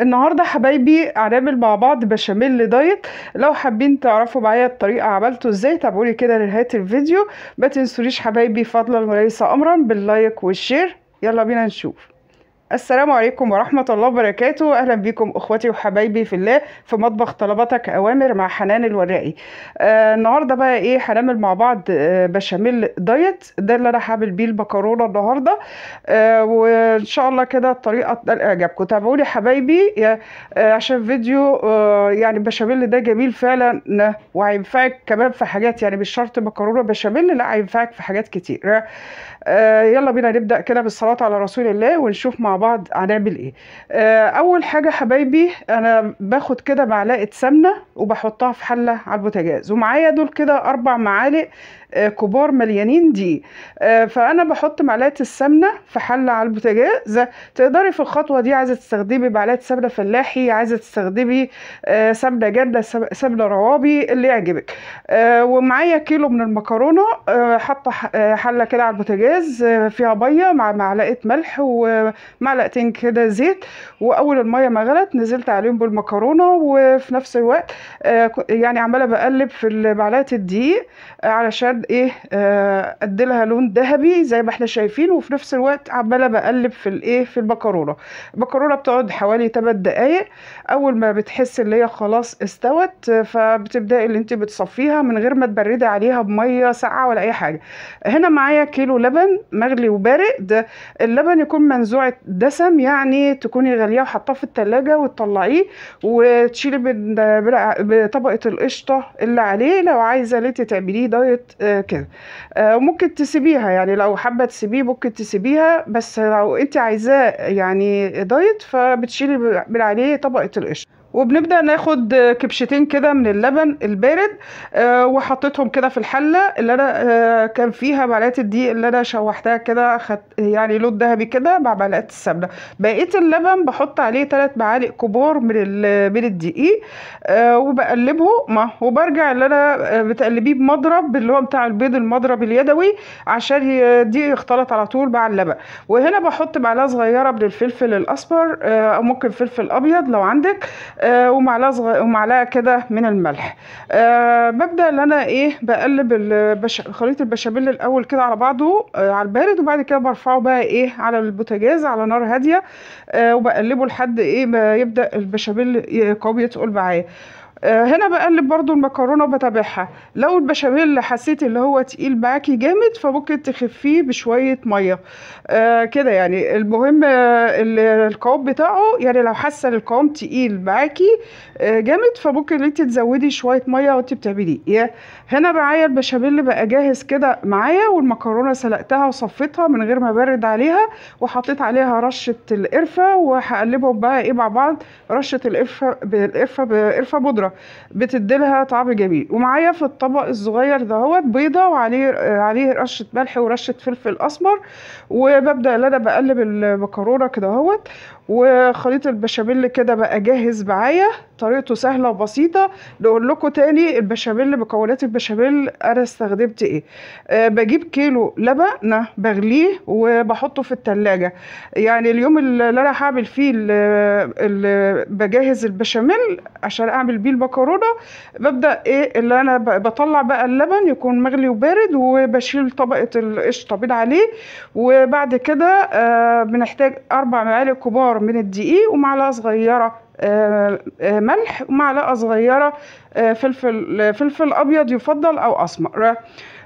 النهارده حبايبي هنعمل مع بعض بشاميل دايت لو حابين تعرفوا معايا الطريقه عملته ازاي تابعولي كده لنهايه الفيديو ما تنسوليش حبايبي فضلا وليس امرا باللايك والشير يلا بينا نشوف السلام عليكم ورحمة الله وبركاته أهلا بكم أخواتي وحبايبي في الله في مطبخ طلباتك أوامر مع حنان الورقي آه النهاردة بقى إيه هنعمل مع بعض آه بشاميل دايت ده اللي أنا هعمل بيه البكرونة النهاردة آه وإن شاء الله كده الطريقة تنال إعجابكم تابعولي لي حبايبي آه عشان فيديو آه يعني البشاميل ده جميل فعلا وهينفعك كمان في حاجات يعني مش شرط مكرونة بشاميل لا هينفعك في حاجات كتير آه يلا بينا نبدأ كده بالصلاة على رسول الله ونشوف مع بعض هنعمل ايه آه اول حاجه حبايبي انا باخد كده معلقه سمنه وبحطها في حله على البوتاجاز ومعايا دول كده اربع معالق آه كبار مليانين دي آه فانا بحط معلقه السمنه في حله على البوتاجاز تقدري في الخطوه دي عايزه تستخدمي معلقه سمنه فلاحي عايزه تستخدمي آه سمنه جنه سمنه روابي اللي يعجبك آه ومعايا كيلو من المكرونه آه، حاطه آه، حله كده على البوتاجاز آه، فيها بيه مع معلقه ملح ومع معلقتين كده زيت واول الميه ما غلت نزلت عليهم بالمكرونه وفي نفس الوقت آه، يعني عماله بقلب في معلقه الدقيق آه، علشان ايه آه، اديلها لون ذهبي زي ما احنا شايفين وفي نفس الوقت عماله بقلب في الايه في المكرونه المكرونه بتقعد حوالي 8 دقائق اول ما بتحس ان هي خلاص استوت فبتبداي ان انت بتصفيها من غير ما تبردي عليها بميه ساقعه ولا اي حاجه هنا معايا كيلو لبن مغلي وبارد اللبن يكون منزوع دسم يعني تكوني غالية وحطاه في التلاجة وتطلعيه وتشيلي بطبقة القشطة اللي عليه لو عايزة ليه تعمليه دايت آه، كده آه، ممكن تسيبيها يعني لو حابة تسيبيه ممكن تسيبيها بس لو انت عايزاه يعني دايت فبتشيلي من عليه طبقة القشطة وبنبدا ناخد كبشتين كده من اللبن البارد آه، وحطيتهم كده في الحله اللي انا آه، كان فيها معلقه الدقيق اللي انا شوحتها كده خد يعني لون ذهبي كده مع معلقه السمنه بقيت اللبن بحط عليه ثلاث معالق كبار من من الدقيق آه، وبقلبه ما وبرجع اللي انا بتقلبيه بمضرب اللي هو بتاع البيض المضرب اليدوي عشان الدقيق يختلط على طول مع اللبن وهنا بحط معلقه صغيره من الفلفل الاسمر او ممكن فلفل ابيض لو عندك ومعلقه آه، ومعلقه كده من الملح آه، ببدا ان انا ايه بقلب البش... خليط البشاميل الاول كده على بعضه آه، على البارد وبعد كده برفعه بقى ايه على البوتاجاز على نار هاديه وبقلبه لحد ايه ما يبدا البشاميل قوي يتقل معايا آه، هنا بقلب برضو المكرونة وبتابعها لو البشاميل اللي حسيت اللي هو تقيل معاكي جامد فممكن تخفيه بشوية مية آه كده يعني المهم آه، القوام بتاعه يعني لو حاسة القوام تقيل معاكي آه جامد فممكن انت تزودي شوية مية وانت بتعمليه هنا معايا البشاميل بقى جاهز كده معايا والمكرونة سلقتها وصفتها من غير ما برد عليها وحطيت عليها رشة القرفة وهقلبهم بقى ايه مع بعض رشة القرفة بقرفة بقرفة بودرة بتديلها طعم جميل ومعايا في الطبق الصغير هو بيضه وعليه عليه رشه ملح ورشه فلفل اسمر وببدا ان انا بقلب المكرونه كده اهوت وخليط البشاميل كده بقى جاهز معايا طريقته سهله وبسيطه نقول لكم تاني البشاميل مكونات البشاميل انا استخدمت ايه أه بجيب كيلو لبن بغليه وبحطه في التلاجة يعني اليوم اللي انا هعمل فيه اللي بجهز البشاميل عشان اعمل بيه المكرونه ببدا ايه اللي انا بطلع بقى اللبن يكون مغلي وبارد وبشيل طبقه القشطه بين عليه وبعد كده آه بنحتاج اربع معالق كبار من الدقيق ومعلقه صغيره آه، آه، ملح ومعلقة صغيرة آه، فلفل, فلفل أبيض يفضل أو أسمر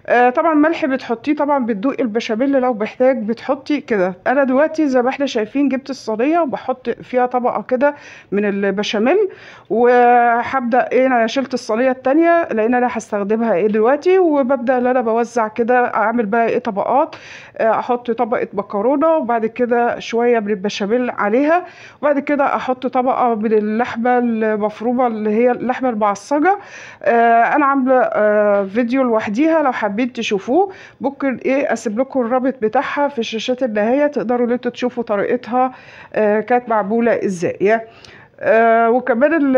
آه، طبعا ملح بتحطيه طبعا بتدوقي البشاميل لو محتاج بتحطي كده انا دلوقتي زي ما احنا شايفين جبت الصينيه وبحط فيها طبقه كده من البشاميل وهبدا ايه انا شلت الصينيه التانية لان انا هستخدمها ايه دلوقتي وببدا ان انا بوزع كده اعمل بقى ايه طبقات آه، احط طبقه مكرونه وبعد كده شويه من البشاميل عليها وبعد كده احط طبقه من اللحمه المفرومه اللي هي اللحمه المعصجه آه، انا عامله فيديو لوحديها لو حابين حابين تشوفوه ممكن ايه اسيب لكم الرابط بتاعها في الشاشات النهايه تقدروا ان انتوا تشوفوا طريقتها آه كانت معموله ازاي آه وكمان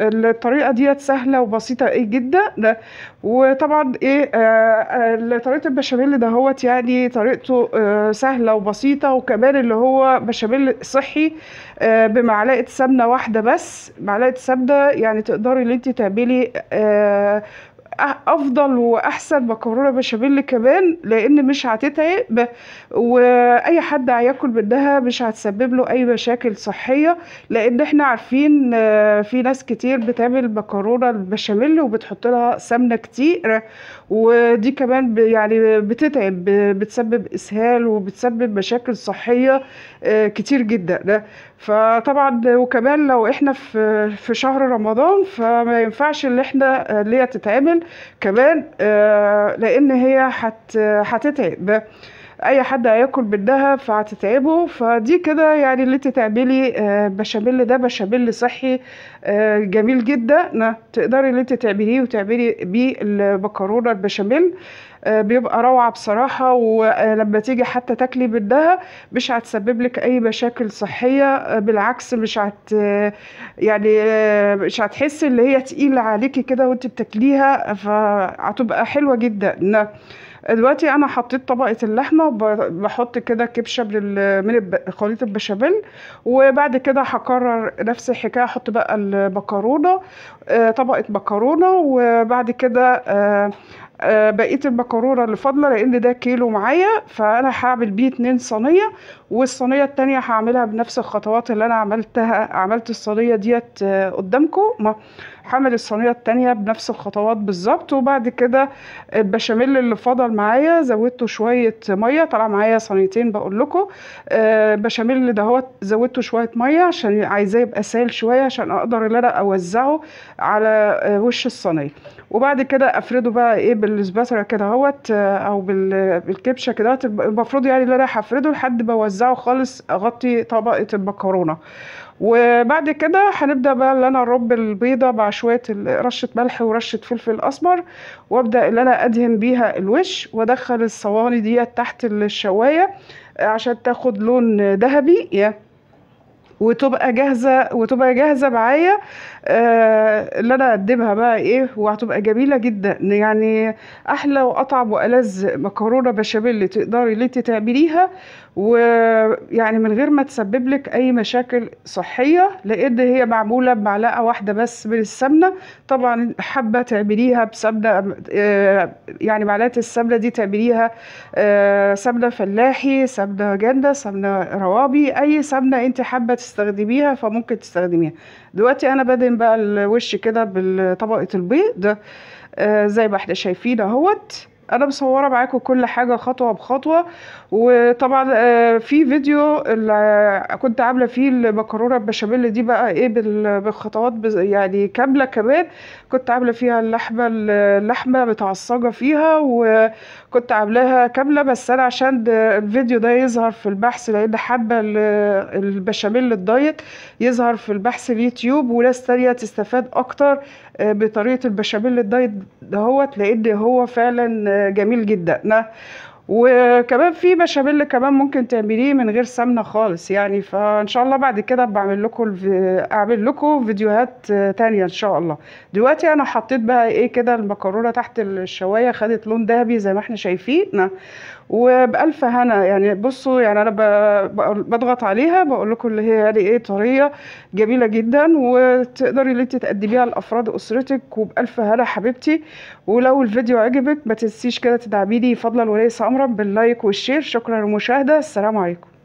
الطريقه ديت سهله وبسيطه ايه جدا وطبعا ايه آه،, آه طريقه البشاميل ده هوت يعني طريقته آه سهله وبسيطه وكمان اللي هو بشاميل صحي آه بمعلقه سمنه واحده بس معلقه سمنه يعني تقدري ان انت تعملي آه افضل واحسن مكرونه بشاميل كمان لان مش هتتعب واي حد هياكل منها مش هتسبب له اي مشاكل صحيه لان احنا عارفين في ناس كتير بتعمل مكرونه البشاميل وبتحط لها سمنه كتير ودي كمان يعني بتتعب بتسبب اسهال وبتسبب مشاكل صحيه آه، كتير جدا فطبعا وكمان لو احنا في في شهر رمضان فما ينفعش اللي احنا اللي هي تتعمل كمان آه، لان هي هتتعب اي حد هياكل بالدهب فهتتعبه فدي كده يعني اللي انت تعملي آه، بشاميل ده بشاميل صحي آه، جميل جدا تقدري اللي انت تعمليه وتعملي بيه المكرونه البشاميل آه، بيبقى روعه بصراحه ولما تيجي حتى تاكلي منها مش هتسبب لك اي مشاكل صحيه بالعكس مش هت يعني مش هتحسي ان هي تقيله عليكي كده وانت بتاكليها فهتبقى حلوه جدا دلوقتي انا حطيت طبقه اللحمه وبحط كده كبشه من خليط البشاميل وبعد كده هكرر نفس الحكايه احط بقى المكرونه آه، طبقه مكرونه وبعد كده آه، آه، بقيه المكرونه اللي فاضله لان ده كيلو معايا فانا هعمل بيه اتنين صينيه والصينيه التانية هعملها بنفس الخطوات اللي انا عملتها عملت الصينيه ديت آه، قدامكم هعمل الصينيه التانية بنفس الخطوات بالظبط وبعد كده البشاميل اللي فضل معايا زودته شويه ميه طلع معايا صينيتين بقول لكم آه، البشاميل دهوت زودته شويه ميه عشان عايزاه يبقى سائل شويه عشان اقدر ان انا اوزعه على وش الصينيه وبعد كده افرده بقى ايه بالسباترة كده اهوت آه، او بالكبشه كده المفروض يعني اللي انا هفرده لحد ما اوزعه خالص اغطي طبقه المكرونه وبعد كده هنبدا بقى اللي انا ارب البيضه مع شويه رشه ملح ورشه فلفل اسمر وابدا اللي انا ادهن بيها الوش وادخل الصواني ديت تحت الشوايه عشان تاخد لون ذهبي وتبقى جاهزه وتبقى جاهزه معايا آه، اللي انا اقدمها بقى ايه وهتبقى جميله جدا يعني احلى واطعم والذ مكرونه بشاميل تقدري اللي انت تعمليها ويعني من غير ما تسبب لك اي مشاكل صحيه لان هي معموله بمعلقه واحده بس من السمنه طبعا حابه تعمليها بسمنه آه، يعني معلقه السمنه دي تعمليها آه، سمنه فلاحي سمنه جنده سمنه روابي اي سمنه انت حابه تستخدميها فممكن تستخدميها دلوقتي انا بدهن بقى الوش كده بطبقه البيض آه، زي ما احنا شايفين اهوت انا مصوره معاكم كل حاجه خطوه بخطوه وطبعا آه، في فيديو اللي كنت عامله فيه المكرونه البشاميل دي بقى ايه بالخطوات يعني كامله كمان كنت عامله فيها اللحمه اللحمه متعصجه فيها وكنت عاملاها كامله بس انا عشان الفيديو ده يظهر في البحث لان حابه البشاميل الدايت يظهر في البحث اليوتيوب وناس تانية تستفاد اكتر آه، بطريقه البشاميل الدايت دهوت لان هو فعلا جميل جدا وكمان في بشاميل كمان ممكن تعمليه من غير سمنه خالص يعني فان شاء الله بعد كده بعمل لكم اعمل لكم فيديوهات تانية ان شاء الله دلوقتي انا حطيت بقى ايه كده المكرونه تحت الشوايه خدت لون ذهبي زي ما احنا شايفين وبألف هنا يعني بصوا يعني انا بضغط عليها بقول لكم اللي هي يعني ايه طريه جميله جدا وتقدري اللي انت تقدميها لافراد اسرتك وبألف هنا حبيبتي ولو الفيديو عجبك ما تنسيش كده تدعميني فضلا وليس امرا أمرا باللايك والشير شكرا للمشاهدة السلام عليكم